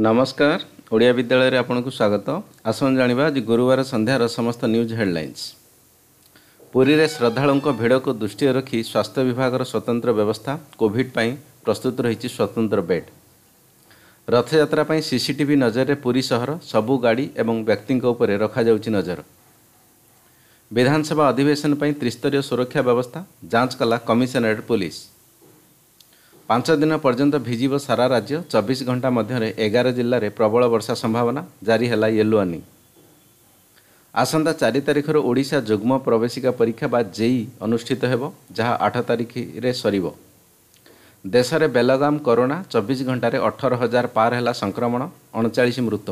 ନମସ୍କାର ଓଡ଼ିଆ ବିଦ୍ୟାଳୟରେ ଆପଣଙ୍କୁ ସ୍ୱାଗତ ଆସନ୍ତୁ ଜାଣିବା ଆଜି ଗୁରୁବାର ସନ୍ଧ୍ୟାର ସମସ୍ତ ନ୍ୟୁଜ୍ ହେଡ଼ଲାଇନ୍ସ ପୁରୀରେ ଶ୍ରଦ୍ଧାଳୁଙ୍କ ଭିଡ଼କୁ ଦୃଷ୍ଟିରେ ରଖି ସ୍ୱାସ୍ଥ୍ୟ ବିଭାଗର ସ୍ୱତନ୍ତ୍ର ବ୍ୟବସ୍ଥା କୋଭିଡ୍ ପାଇଁ ପ୍ରସ୍ତୁତ ରହିଛି ସ୍ୱତନ୍ତ୍ର ବେଡ୍ ରଥଯାତ୍ରା ପାଇଁ ସିସିଟିଭି ନଜରରେ ପୁରୀ ସହର ସବୁ ଗାଡ଼ି ଏବଂ ବ୍ୟକ୍ତିଙ୍କ ଉପରେ ରଖାଯାଉଛି ନଜର ବିଧାନସଭା ଅଧିବେଶନ ପାଇଁ ତ୍ରିସ୍ତରୀୟ ସୁରକ୍ଷା ବ୍ୟବସ୍ଥା ଯାଞ୍ଚ କଲା କମିଶନରେଟ୍ ପୁଲିସ୍ ପାଞ୍ଚ ଦିନ ପର୍ଯ୍ୟନ୍ତ ଭିଜିବ ସାରା ରାଜ୍ୟ ଚବିଶ ଘଣ୍ଟା ମଧ୍ୟରେ ଏଗାର ଜିଲ୍ଲାରେ ପ୍ରବଳ ବର୍ଷା ସମ୍ଭାବନା ଜାରି ହେଲା ୟେଲୋ ୱାର୍ଣ୍ଣିଂ ଆସନ୍ତା ଚାରି ତାରିଖରୁ ଓଡ଼ିଶା ଯୁଗ୍ମ ପ୍ରବେଶିକା ପରୀକ୍ଷା ବା ଜେଇ ଅନୁଷ୍ଠିତ ହେବ ଯାହା ଆଠ ତାରିଖରେ ସରିବ ଦେଶରେ ବେଲଗାମ କରୋନା ଚବିଶ ଘଣ୍ଟାରେ ଅଠର ହଜାର ପାର ହେଲା ସଂକ୍ରମଣ ଅଣଚାଳିଶ ମୃତ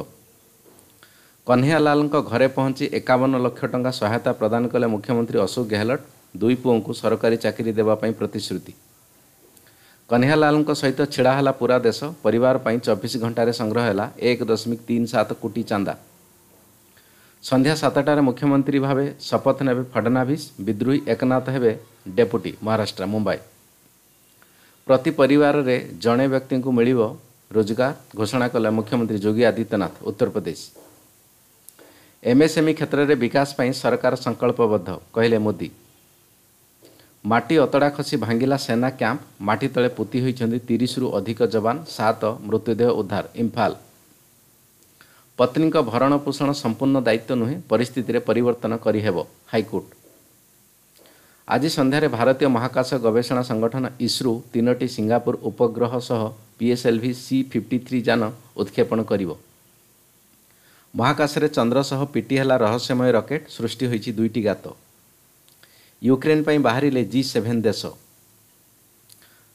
କହ୍ନିଆଲାଲଙ୍କ ଘରେ ପହଞ୍ଚି ଏକାବନ ଲକ୍ଷ ଟଙ୍କା ସହାୟତା ପ୍ରଦାନ କଲେ ମୁଖ୍ୟମନ୍ତ୍ରୀ ଅଶୋକ ଗେହଲଟ ଦୁଇ ପୁଅଙ୍କୁ ସରକାରୀ ଚାକିରି ଦେବା ପାଇଁ ପ୍ରତିଶ୍ରୁତି କହ୍ନିଆଲାଲଙ୍କ ସହିତ ଛିଡ଼ା ହେଲା ପୁରା ଦେଶ ପରିବାର ପାଇଁ ଚବିଶ ଘଣ୍ଟାରେ ସଂଗ୍ରହ ହେଲା ଏକ ଦଶମିକ ତିନି ସାତ କୋଟି ଚାନ୍ଦା ସନ୍ଧ୍ୟା ସାତଟାରେ ମୁଖ୍ୟମନ୍ତ୍ରୀ ଭାବେ ଶପଥ ନେବେ ଫଡ଼ନାଭିସ୍ ବିଦ୍ରୋହୀ ଏକନାଥ ହେବେ ଡେପୁଟି ମହାରାଷ୍ଟ୍ର ମୁମ୍ବାଇ ପ୍ରତି ପରିବାରରେ ଜଣେ ବ୍ୟକ୍ତିଙ୍କୁ ମିଳିବ ରୋଜଗାର ଘୋଷଣା କଲେ ମୁଖ୍ୟମନ୍ତ୍ରୀ ଯୋଗୀ ଆଦିତ୍ୟନାଥ ଉତ୍ତରପ୍ରଦେଶ ଏମ୍ଏସ୍ଏମ୍ଇ କ୍ଷେତ୍ରରେ ବିକାଶ ପାଇଁ ସରକାର ସଂକଳ୍ପବଦ୍ଧ କହିଲେ ମୋଦି ମାଟି ଅତଡ଼ା ଖସି ଭାଙ୍ଗିଲା ସେନା କ୍ୟାମ୍ପ ମାଟି ତଳେ ପୋତି ହୋଇଛନ୍ତି ତିରିଶରୁ ଅଧିକ ଯବାନ ସାତ ମୃତଦେହ ଉଦ୍ଧାର ଇମ୍ଫାଲ ପତ୍ନୀଙ୍କ ଭରଣ ପୋଷଣ ସମ୍ପୂର୍ଣ୍ଣ ଦାୟିତ୍ୱ ନୁହେଁ ପରିସ୍ଥିତିରେ ପରିବର୍ତ୍ତନ କରିହେବ ହାଇକୋର୍ଟ ଆଜି ସନ୍ଧ୍ୟାରେ ଭାରତୀୟ ମହାକାଶ ଗବେଷଣା ସଂଗଠନ ଇସ୍ରୋ ତିନୋଟି ସିଙ୍ଗାପୁର ଉପଗ୍ରହ ସହ ପିଏସ୍ଏଲ୍ଭି ସି ଫିଫ୍ଟି ଥ୍ରୀ ଯାନ ଉତ୍କ୍ଷେପଣ କରିବ ମହାକାଶରେ ଚନ୍ଦ୍ର ସହ ପିଟି ହେଲା ରହସ୍ୟମୟ ରକେଟ୍ ସୃଷ୍ଟି ହୋଇଛି ଦୁଇଟି ଗାତ ୟୁକ୍ରେନ୍ ପାଇଁ ବାହାରିଲେ ଜି ସେଭେନ୍ ଦେଶ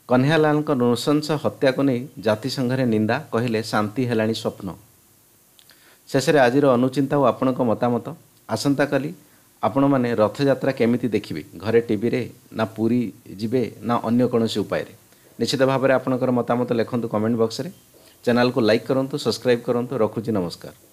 କହ୍ନିଆଲାଲଙ୍କ ନୃଶଂସ ହତ୍ୟାକୁ ନେଇ ଜାତିସଂଘରେ ନିନ୍ଦା କହିଲେ ଶାନ୍ତି ହେଲାଣି ସ୍ୱପ୍ନ ଶେଷରେ ଆଜିର ଅନୁଚିନ୍ତା ଓ ଆପଣଙ୍କ ମତାମତ ଆସନ୍ତାକାଲି ଆପଣମାନେ ରଥଯାତ୍ରା କେମିତି ଦେଖିବେ ଘରେ ଟିଭିରେ ନା ପୁରୀ ଯିବେ ନା ଅନ୍ୟ କୌଣସି ଉପାୟରେ ନିଶ୍ଚିତ ଭାବରେ ଆପଣଙ୍କର ମତାମତ ଲେଖନ୍ତୁ କମେଣ୍ଟ ବକ୍ସରେ ଚ୍ୟାନେଲ୍କୁ ଲାଇକ୍ କରନ୍ତୁ ସବସ୍କ୍ରାଇବ୍ କରନ୍ତୁ ରଖୁଛି ନମସ୍କାର